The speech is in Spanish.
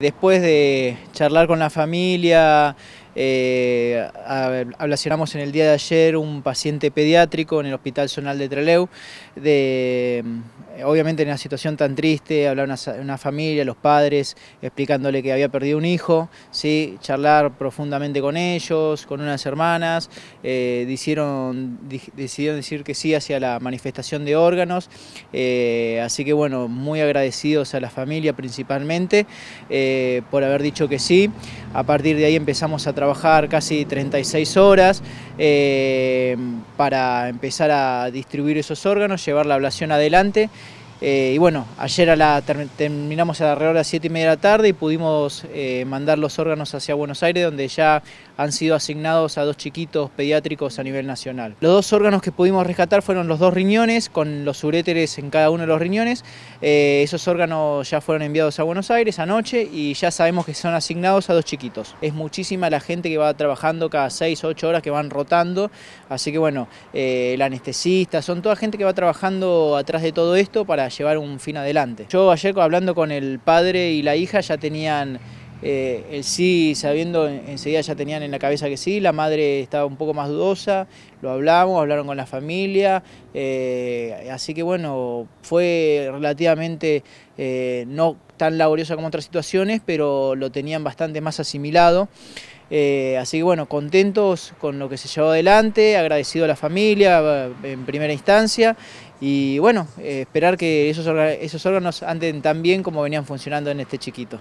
Después de charlar con la familia, eh, en el día de ayer un paciente pediátrico en el Hospital Zonal de Treleu de, obviamente en una situación tan triste, hablar una, una familia, los padres, explicándole que había perdido un hijo, ¿sí? charlar profundamente con ellos, con unas hermanas, eh, decidieron, decir que sí hacia la manifestación de órganos, eh, así que bueno, muy agradecidos a la familia principalmente eh, por haber dicho que sí, a partir de ahí empezamos a trabajar casi 36 horas para empezar a distribuir esos órganos, llevar la ablación adelante, eh, y bueno, ayer a la, terminamos alrededor de las 7 y media de la tarde y pudimos eh, mandar los órganos hacia Buenos Aires, donde ya han sido asignados a dos chiquitos pediátricos a nivel nacional. Los dos órganos que pudimos rescatar fueron los dos riñones, con los uréteres en cada uno de los riñones. Eh, esos órganos ya fueron enviados a Buenos Aires anoche y ya sabemos que son asignados a dos chiquitos. Es muchísima la gente que va trabajando cada 6 o 8 horas que van rotando, así que bueno, eh, el anestesista, son toda gente que va trabajando atrás de todo esto para llevar un fin adelante. Yo ayer hablando con el padre y la hija ya tenían eh, el sí, sabiendo, enseguida ya tenían en la cabeza que sí, la madre estaba un poco más dudosa, lo hablamos, hablaron con la familia, eh, así que bueno, fue relativamente eh, no tan laboriosa como otras situaciones, pero lo tenían bastante más asimilado. así que bueno, contentos con lo que se llevó adelante, agradecido a la familia en primera instancia y bueno, esperar que esos órganos anden tan bien como venían funcionando en este chiquito.